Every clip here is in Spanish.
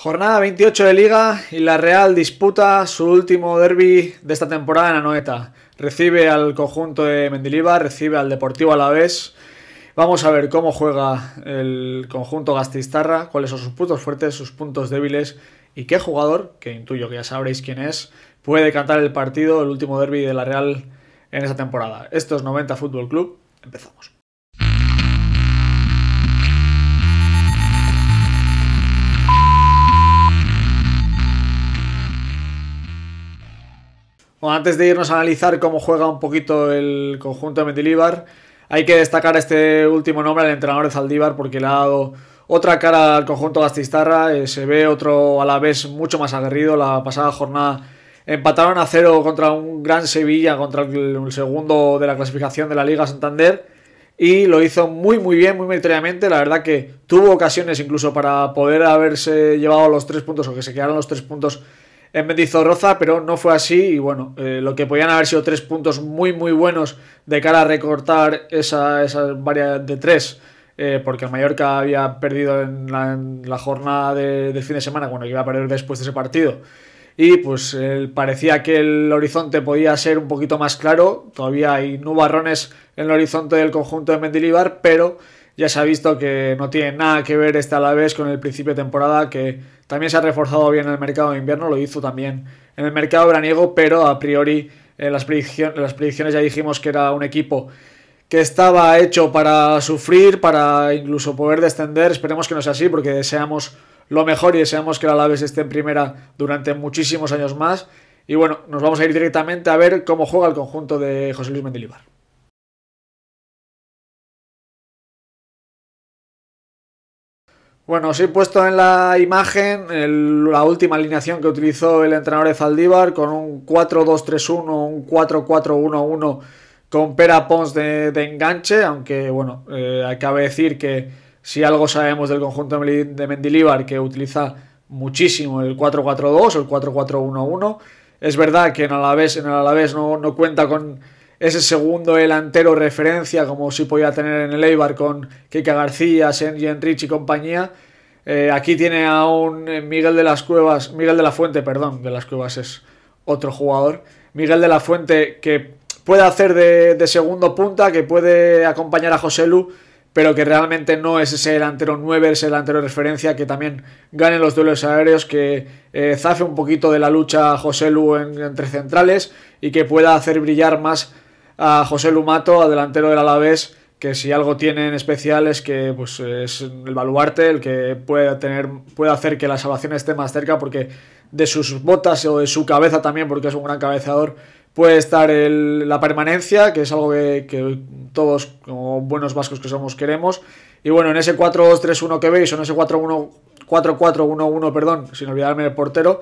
Jornada 28 de Liga y la Real disputa su último derby de esta temporada en Anoeta. Recibe al conjunto de Mendilibar, recibe al Deportivo Alavés. Vamos a ver cómo juega el conjunto Gastistarra, cuáles son sus puntos fuertes, sus puntos débiles y qué jugador, que intuyo que ya sabréis quién es, puede cantar el partido, el último derby de la Real en esta temporada. Esto es 90 Fútbol Club. Empezamos. Bueno, antes de irnos a analizar cómo juega un poquito el conjunto de Mendilibar, hay que destacar este último nombre, el entrenador de Zaldívar, porque le ha dado otra cara al conjunto Gastistarra. Eh, se ve otro a la vez mucho más aguerrido. La pasada jornada empataron a cero contra un gran Sevilla, contra el, segundo de la clasificación de la Liga Santander. Y lo hizo muy, muy bien, muy meritoriamente. La verdad que tuvo ocasiones incluso para poder haberse llevado los tres puntos o que se quedaron los tres puntos en Mendizorroza, pero no fue así y bueno, eh, lo que podían haber sido tres puntos muy muy buenos de cara a recortar esa, esa varias de tres, eh, porque el Mallorca había perdido en la, jornada de, fin de semana, bueno, iba a perder después de ese partido. Y pues parecía que el horizonte podía ser un poquito más claro, todavía hay nubarrones en el horizonte del conjunto de Mendilibar, pero ya se ha visto que no tiene nada que ver este Alavés con el principio de temporada, que también se ha reforzado bien en el mercado de invierno, lo hizo también en el mercado veraniego, pero a priori en las, predicciones, las predicciones ya dijimos que era un equipo que estaba hecho para sufrir, para incluso poder descender. Esperemos que no sea así, porque deseamos lo mejor y deseamos que el Alavés esté en primera durante muchísimos años más. Y bueno, nos vamos a ir directamente a ver cómo juega el conjunto de José Luis Mendilibar. Bueno, os he puesto en la imagen la última alineación que utilizó el entrenador de Zaldívar con un 4-2-3-1, un 4-4-1-1 con Pera Pons de, enganche, aunque bueno, acabe eh, decir que si algo sabemos del conjunto de Mendilíbar que utiliza muchísimo el 4-4-2 o el 4-4-1-1, es verdad que en Alavés, en Alavés no, no cuenta con ese segundo delantero referencia, como si podía tener en el Eibar con Keika García, Senji Enrich y compañía. Eh, aquí tiene a un eh, Miguel de las Cuevas, Miguel de la Fuente, perdón, de las Cuevas es otro jugador. Miguel de la Fuente que puede hacer de, segundo punta, que puede acompañar a José Lu, pero que realmente no es ese delantero 9, ese delantero referencia que también gane los duelos aéreos, que eh, zafe un poquito de la lucha a José Lu entre centrales y que pueda hacer brillar más a José Lumato, a delantero del Alavés, que si algo tiene en especial es que pues, es el baluarte, el que puede, tener, puede hacer que la salvación esté más cerca, porque de sus botas o de su cabeza también, porque es un gran cabezador, puede estar la permanencia, que es algo que, todos como buenos vascos que somos queremos. Y bueno, en ese 4-2-3-1 que veis, o en ese 4 1 4 1 1 perdón, sin olvidarme el portero,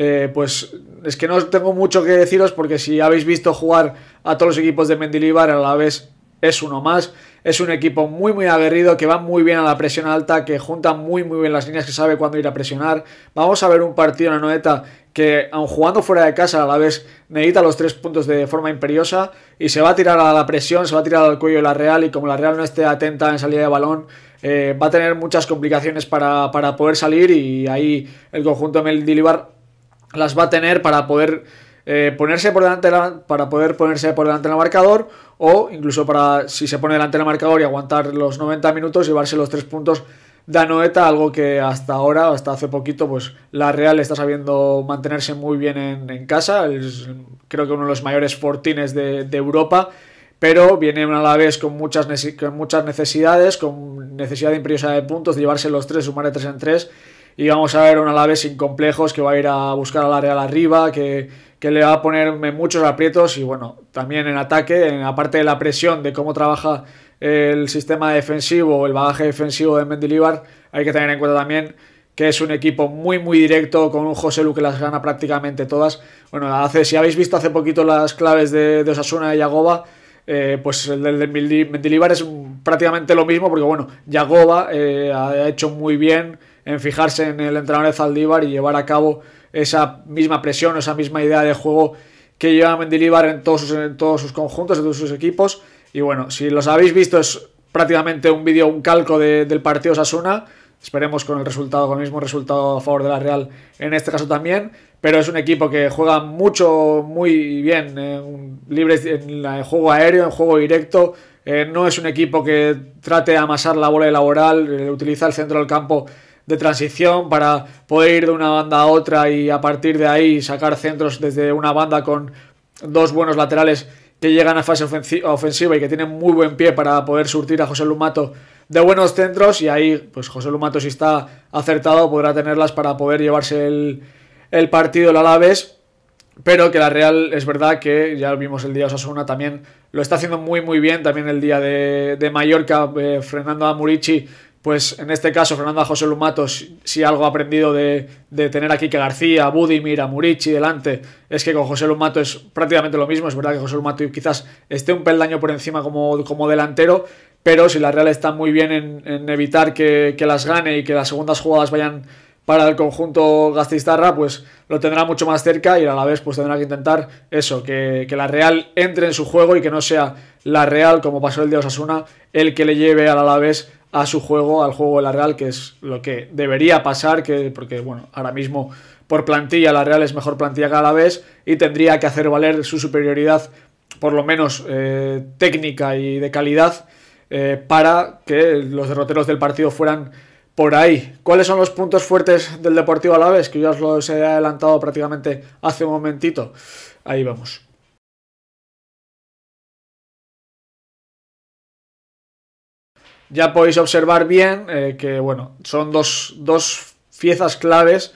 eh, pues es que no tengo mucho que deciros porque si habéis visto jugar a todos los equipos de Mendilibar a la vez es uno más. Es un equipo muy muy aguerrido que va muy bien a la presión alta, que junta muy muy bien las líneas, que sabe cuándo ir a presionar. Vamos a ver un partido en la noeta que aun jugando fuera de casa a la vez necesita los tres puntos de forma imperiosa y se va a tirar a la presión, se va a tirar al cuello de la Real y como la Real no esté atenta en salida de balón, eh, va a tener muchas complicaciones para, para poder salir y ahí el conjunto de Mendilibar las va a tener para poder eh, ponerse por delante para poder ponerse por delante del marcador o incluso para si se pone delante del marcador y aguantar los 90 minutos llevarse los tres puntos de Anoeta, algo que hasta ahora, hasta hace poquito, pues la Real está sabiendo mantenerse muy bien en, casa, es, creo que uno de los mayores fortines de, Europa, pero viene a la vez con muchas, muchas necesidades, con necesidad imperiosa de puntos, de llevarse los tres, sumar tres en tres, y vamos a ver un lave sin complejos que va a ir a buscar al área arriba, que, le va a poner muchos aprietos y bueno, también en ataque, en de la presión, de cómo trabaja el sistema defensivo, el bagaje defensivo de Mendilibar, hay que tener en cuenta también que es un equipo muy muy directo con un José Lu que las gana prácticamente todas. Bueno, hace, si habéis visto hace poquito las claves de, Osasuna y Yagoba, eh, pues el de Mendilibar es prácticamente lo mismo porque bueno, Yagoba eh, ha hecho muy bien en fijarse en el entrenador de Zaldívar y llevar a cabo esa misma presión, esa misma idea de juego que lleva Mendilibar en todos sus, en todos sus conjuntos, en todos sus equipos. Y bueno, si los habéis visto es prácticamente un vídeo, un calco del partido Sasuna. Esperemos con el resultado, con el mismo resultado a favor de la Real en este caso también. Pero es un equipo que juega mucho, muy bien, en, libre, en, juego aéreo, en juego directo. Eh, no es un equipo que trate de amasar la bola laboral, de utiliza el centro del campo de transición para poder ir de una banda a otra y a partir de ahí sacar centros desde una banda con dos buenos laterales que llegan a fase ofensiva y que tienen muy buen pie para poder surtir a José Lumato de buenos centros y ahí pues José Lumato si está acertado podrá tenerlas para poder llevarse el, partido el Alavés pero que la Real es verdad que ya vimos el día de Osasuna también lo está haciendo muy muy bien también el día de, de Mallorca eh, frenando a Murici pues en este caso Fernando José Lumato, si algo ha aprendido de, tener aquí que García, a Budimir, a Murici delante, es que con José Lumato es prácticamente lo mismo. Es verdad que José Lumato quizás esté un peldaño por encima como, como delantero, pero si la Real está muy bien en, evitar que, las gane y que las segundas jugadas vayan para el conjunto Gastistarra, pues lo tendrá mucho más cerca y a la vez pues tendrá que intentar eso, que, la Real entre en su juego y que no sea la Real, como pasó el de Osasuna, el que le lleve a la Alavés a su juego, al juego de la Real, que es lo que debería pasar, que, porque bueno, ahora mismo por plantilla la Real es mejor plantilla cada vez y tendría que hacer valer su superioridad, por lo menos eh, técnica y de calidad, eh, para que los derroteros del partido fueran por ahí. ¿Cuáles son los puntos fuertes del Deportivo Alavés? Que ya os los he adelantado prácticamente hace un momentito. Ahí vamos. ya podéis observar bien eh, que, bueno, son dos, dos piezas claves.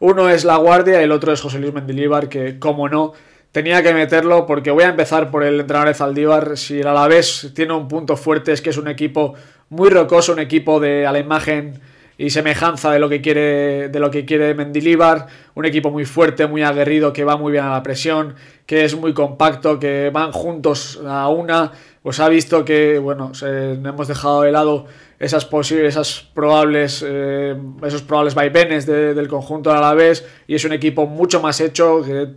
Uno es La Guardia y el otro es José Luis Mendilíbar, que, como no, tenía que meterlo porque voy a empezar por el entrenador de Zaldívar. Si el Alavés tiene un punto fuerte es que es un equipo muy rocoso, un equipo de a la imagen y semejanza de lo que quiere de lo que quiere Mendilibar, un equipo muy fuerte, muy aguerrido, que va muy bien a la presión, que es muy compacto, que van juntos a una, pues ha visto que bueno, hemos dejado de lado esas posibles, esas probables, eh, esos probables vaivenes del conjunto a la vez, y es un equipo mucho más hecho. Eh,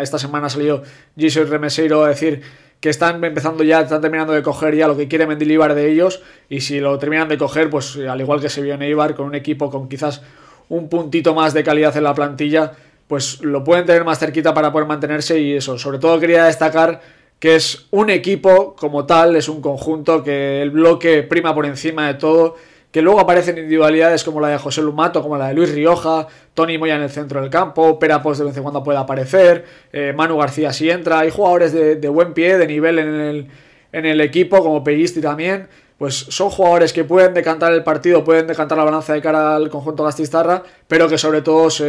esta semana ha salido y Remeseiro a decir que están empezando ya, están terminando de coger ya lo que quiere Mendilibar de ellos y si lo terminan de coger, pues al igual que se vio en Eibar, con un equipo con quizás un puntito más de calidad en la plantilla, pues lo pueden tener más cerquita para poder mantenerse y eso, sobre todo quería destacar que es un equipo como tal, es un conjunto que el bloque prima por encima de todo que luego aparecen individualidades como la de José Lumato, como la de Luis Rioja, Tony Moya en el centro del campo, Perapos de vez en cuando puede aparecer, eh, Manu García si entra, hay jugadores de, buen pie, de nivel en el, en el equipo, como Pellisti también, pues son jugadores que pueden decantar el partido, pueden decantar la balanza de cara al conjunto Gastistarra, pero que sobre todo es,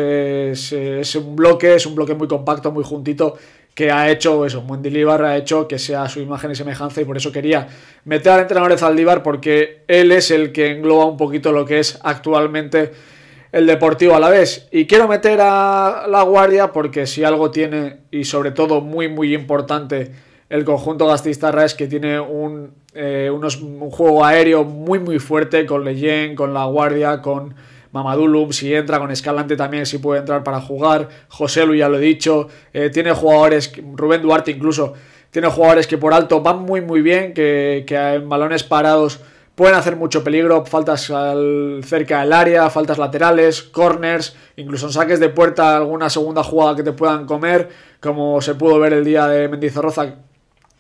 es un bloque, es un bloque muy compacto, muy juntito, que ha hecho eso, Líbar ha hecho que sea su imagen y semejanza y por eso quería meter al entrenador de Zaldívar porque él es el que engloba un poquito lo que es actualmente el Deportivo a la vez. Y quiero meter a La Guardia porque si algo tiene, y sobre todo muy muy importante, el conjunto Gastistarra es que tiene un, eh, un juego aéreo muy muy fuerte con Leyen, con La Guardia, con Mamadulum, si entra con Escalante también, si puede entrar para jugar. José Lu, ya lo he dicho. Eh, tiene jugadores, Rubén Duarte incluso, tiene jugadores que por alto van muy, muy bien, que, que en balones parados pueden hacer mucho peligro, faltas cerca del área, faltas laterales, corners, incluso en saques de puerta alguna segunda jugada que te puedan comer, como se pudo ver el día de Mendizorroza,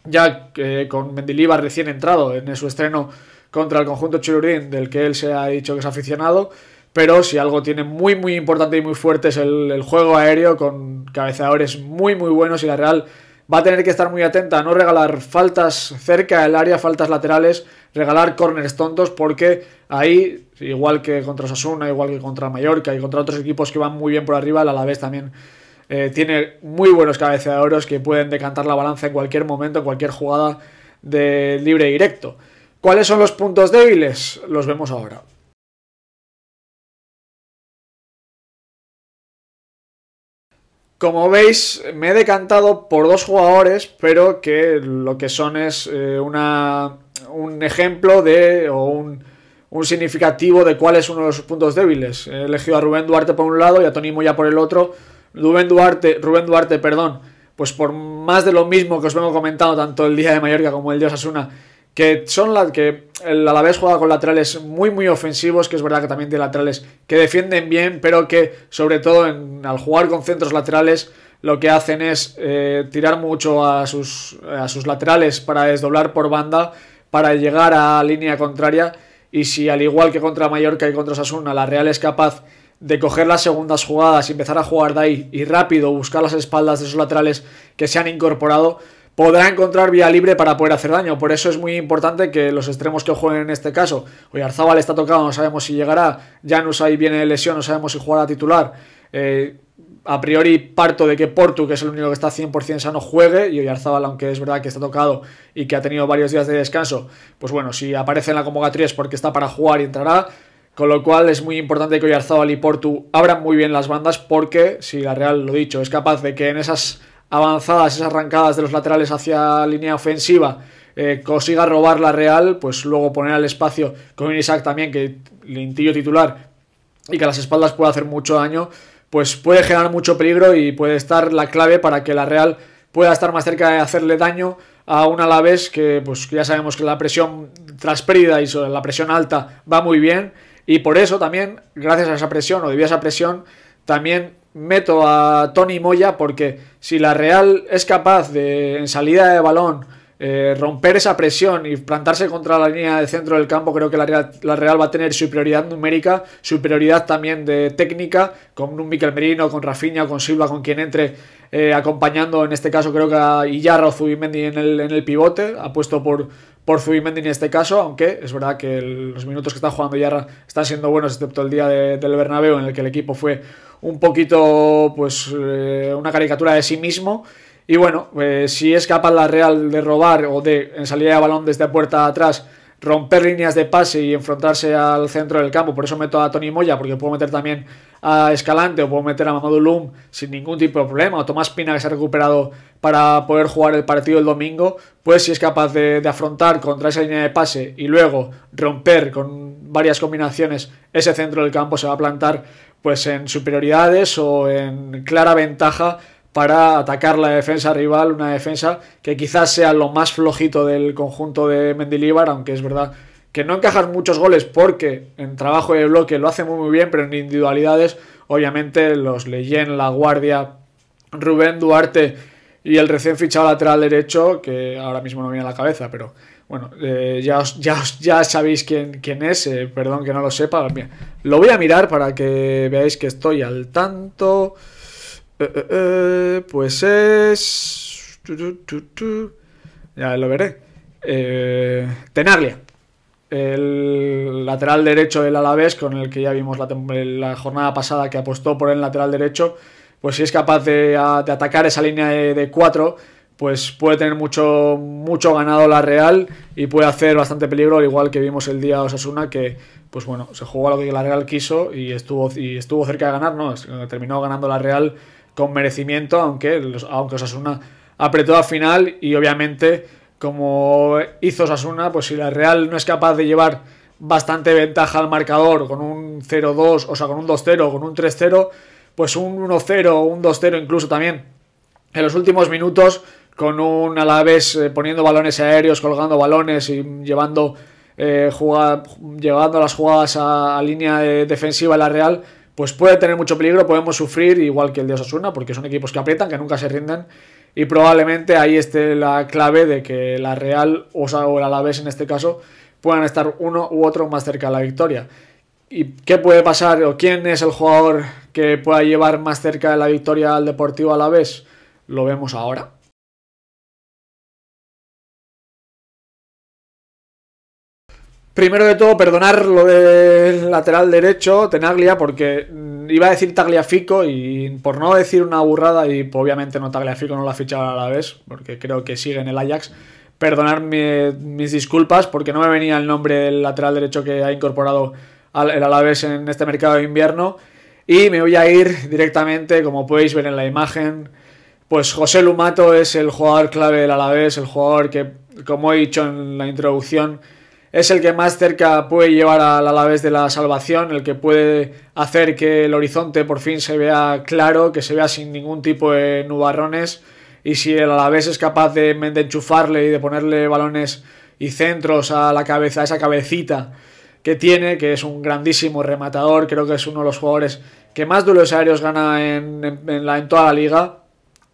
ya eh, con Mendilibar recién entrado en su estreno contra el conjunto Chururín, del que él se ha dicho que es aficionado pero si algo tiene muy muy importante y muy fuerte es el, juego aéreo con cabeceadores muy muy buenos y la Real va a tener que estar muy atenta a no regalar faltas cerca del área, faltas laterales, regalar corners tontos porque ahí, igual que contra Sasuna, igual que contra Mallorca y contra otros equipos que van muy bien por arriba, el Alavés también eh, tiene muy buenos cabeceadores que pueden decantar la balanza en cualquier momento, en cualquier jugada de libre directo. ¿Cuáles son los puntos débiles? Los vemos ahora. Como veis, me he decantado por dos jugadores, pero que lo que son es eh, una, un ejemplo de, o un, un, significativo de cuál es uno de sus puntos débiles. He elegido a Rubén Duarte por un lado y a Tony Moya por el otro. Rubén Duarte, Rubén Duarte, perdón, pues por más de lo mismo que os vengo comentado tanto el día de Mallorca como el de Osasuna, que son las que el Alavés juega con laterales muy muy ofensivos, que es verdad que también tiene laterales que defienden bien, pero que sobre todo al jugar con centros laterales lo que hacen es eh, tirar mucho a sus, a sus laterales para desdoblar por banda, para llegar a línea contraria y si al igual que contra Mallorca y contra Sasuna la Real es capaz de coger las segundas jugadas y empezar a jugar de ahí y rápido buscar las espaldas de sus laterales que se han incorporado, podrá encontrar vía libre para poder hacer daño. Por eso es muy importante que los extremos que jueguen en este caso, Oyarzábal está tocado, no sabemos si llegará, Janus ahí viene de lesión, no sabemos si jugará titular. Eh, a priori parto de que Portu, que es el único que está 100% sano, juegue y Oyarzábal, aunque es verdad que está tocado y que ha tenido varios días de descanso, pues bueno, si aparece en la convocatoria es porque está para jugar y entrará. Con lo cual es muy importante que Oyarzábal y Portu abran muy bien las bandas porque si la Real, lo dicho, es capaz de que en esas avanzadas, esas arrancadas de los laterales hacia línea ofensiva, eh, consiga robar la Real, pues luego poner al espacio con Isaac también, que lintillo titular, y que a las espaldas puede hacer mucho daño, pues puede generar mucho peligro y puede estar la clave para que la Real pueda estar más cerca de hacerle daño a un Alavés que pues ya sabemos que la presión tras y sobre la presión alta va muy bien y por eso también, gracias a esa presión o debido a esa presión, también meto a Tony Moya porque si la Real es capaz de en salida de balón eh, romper esa presión y plantarse contra la línea de centro del campo, creo que la Real, la Real va a tener superioridad numérica, superioridad también de técnica, con un Miquel Merino, con Rafinha, con Silva, con quien entre eh, acompañando, en este caso creo que a Iyarra o Zubimendi en el, en el pivote, apuesto por, por Zubimendi en este caso, aunque es verdad que los minutos que está jugando Yarra están siendo buenos, excepto el día del Bernabéu, en el que el equipo fue un poquito, pues, eh, una caricatura de sí mismo. Y bueno, eh, si es capaz la Real de robar o de en salida de balón desde puerta atrás romper líneas de pase y enfrentarse al centro del campo. Por eso meto a Tony Moya, porque puedo meter también a Escalante o puedo meter a Mamadou sin ningún tipo de problema. O Tomás Pina, que se ha recuperado para poder jugar el partido el domingo, pues si es capaz de, de afrontar contra esa línea de pase y luego romper con varias combinaciones ese centro del campo, se va a plantar pues en superioridades o en clara ventaja para atacar la defensa rival, una defensa que quizás sea lo más flojito del conjunto de Mendilibar, aunque es verdad que no encajan muchos goles porque en trabajo de bloque lo hace muy, muy bien, pero en individualidades obviamente los Leyen, La Guardia, Rubén Duarte y el recién fichado lateral derecho, que ahora mismo no viene a la cabeza, pero bueno, eh, ya, ya, ya, sabéis quién, quién es, eh, perdón que no lo sepa, lo voy a mirar para que veáis que estoy al tanto. Eh, eh, eh, pues es. Ya lo veré. Tenaglia. El lateral derecho del Alavés, con el que ya vimos la, jornada pasada que apostó por el lateral derecho, pues si es capaz de, atacar esa línea de, cuatro, pues puede tener mucho, mucho ganado la Real y puede hacer bastante peligro, al igual que vimos el día Osasuna, que pues bueno, se jugó a lo que la Real quiso y estuvo, y estuvo cerca de ganar, no, terminó ganando la Real con merecimiento, aunque, aunque Osasuna apretó al final y obviamente como hizo Osasuna, pues si la Real no es capaz de llevar bastante ventaja al marcador con un 0-2, o sea, con un 2-0, con un 3-0, pues un 1-0, un 2-0 incluso también en los últimos minutos con un Alavés eh, poniendo balones aéreos, colgando balones y llevando, eh, llevando las jugadas a, línea eh, de defensiva la Real, pues puede tener mucho peligro, podemos sufrir igual que el de Osasuna, porque son equipos que aprietan, que nunca se rinden, y probablemente ahí esté la clave de que la Real o, el Alavés en este caso puedan estar uno u otro más cerca de la victoria. ¿Y qué puede pasar o quién es el jugador que pueda llevar más cerca de la victoria al Deportivo Alavés? Lo vemos ahora. Primero de todo, perdonar lo del lateral derecho, Tenaglia, porque mm, iba a decir Tagliafico y por no decir una burrada, y obviamente no Tagliafico no la ha fichado el la porque creo que sigue en el Ajax, perdonar mis disculpas porque no me venía el nombre del lateral derecho que ha incorporado el Alavés en este mercado de invierno. Y me voy a ir directamente, como podéis ver en la imagen, pues José Lumato es el jugador clave del Alavés, el jugador que, como he dicho en la introducción, es el que más cerca puede llevar al Alavés de la salvación, el que puede hacer que el horizonte por fin se vea claro, que se vea sin ningún tipo de nubarrones y si el Alavés es capaz de, enchufarle y de ponerle balones y centros a la cabeza, a esa cabecita que tiene, que es un grandísimo rematador, creo que es uno de los jugadores que más duelos aéreos gana en, la, en toda la liga.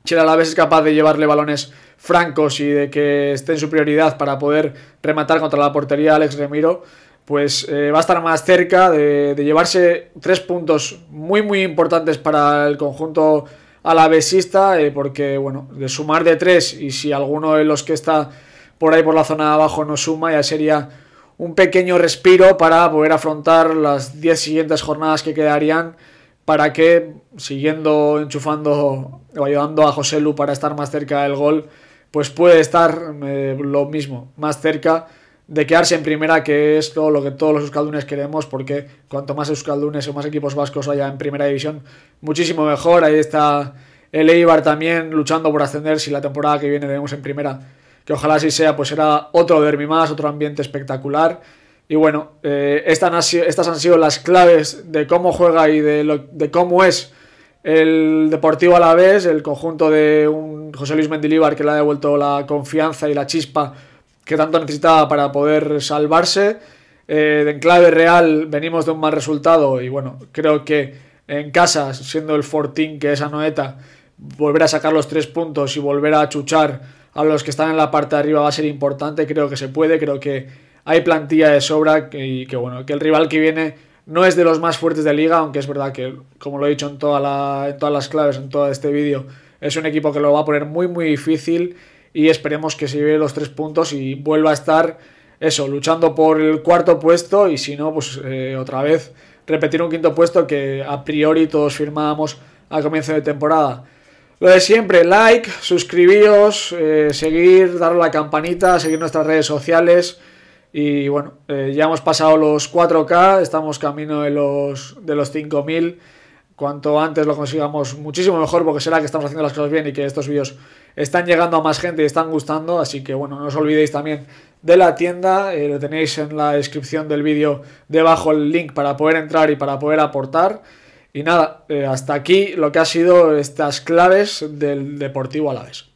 Si el Alavés es capaz de llevarle balones francos y de que esté en su prioridad para poder rematar contra la portería Alex Remiro, pues eh, va a estar más cerca de, llevarse tres puntos muy muy importantes para el conjunto alavesista, eh, porque bueno, de sumar de tres y si alguno de los que está por ahí por la zona de abajo no suma, ya sería un pequeño respiro para poder afrontar las diez siguientes jornadas que quedarían para que, siguiendo enchufando o ayudando a José Lu para estar más cerca del gol, pues puede estar eh, lo mismo, más cerca de quedarse en primera, que es todo lo que todos los euskaldunes queremos, porque cuanto más euskaldunes o más equipos vascos haya en primera división, muchísimo mejor. Ahí está el Eibar también luchando por ascender, si la temporada que viene tenemos en primera, que ojalá así sea, pues será otro derbi más, otro ambiente espectacular. Y bueno, eh, estas, han sido, estas, han sido, las claves de cómo juega y de, lo, de cómo es el Deportivo a la vez, el conjunto de un José Luis Mendilibar que le ha devuelto la confianza y la chispa que tanto necesitaba para poder salvarse. Eh, de enclave real venimos de un mal resultado y bueno, creo que en casa, siendo el Fortín que es Anoeta, volver a sacar los tres puntos y volver a chuchar a los que están en la parte de arriba va a ser importante, creo que se puede, creo que hay plantilla de sobra y que bueno, que el rival que viene no es de los más fuertes de liga, aunque es verdad que, como lo he dicho en, todas las claves, en todo este vídeo, es un equipo que lo va a poner muy, muy difícil y esperemos que se lleve los tres puntos y vuelva a estar eso, luchando por el cuarto puesto y si no, pues eh, otra vez repetir un quinto puesto que a priori todos firmábamos a comienzo de temporada. Lo de siempre, like, suscribiros, eh, seguir, dar la campanita, seguir nuestras redes sociales. Y bueno, eh, ya hemos pasado los 4K, estamos camino de los, de los 5000. Cuanto antes lo consigamos, muchísimo mejor, porque será que estamos haciendo las cosas bien y que estos vídeos están llegando a más gente y están gustando. Así que bueno, no os olvidéis también de la tienda. Eh, lo tenéis en la descripción del vídeo debajo el link para poder entrar y para poder aportar. Y nada, eh, hasta aquí lo que ha sido estas claves del Deportivo vez.